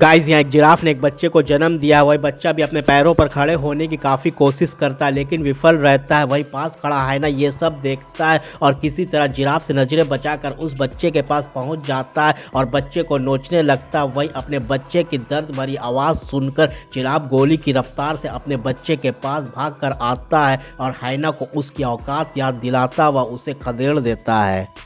guys यहाँ एक giraffe ने एक बच्चे को जन्म दिया वही बच्चा भी अपने पैरों पर खड़े होने की काफ़ी कोशिश करता है लेकिन विफल रहता है वही पास खड़ा है ना ये सब देखता है और किसी तरह जिराफ से नज़रें बचाकर उस बच्चे के पास पहुंच जाता है और बच्चे को नोचने लगता है वही अपने बच्चे की दर्द भरी आवाज़ सुनकर जिराफ गोली की रफ्तार से अपने बच्चे के पास भाग कर आता है और हैना को उसकी औकात याद दिलाता व उसे खदेड़ देता है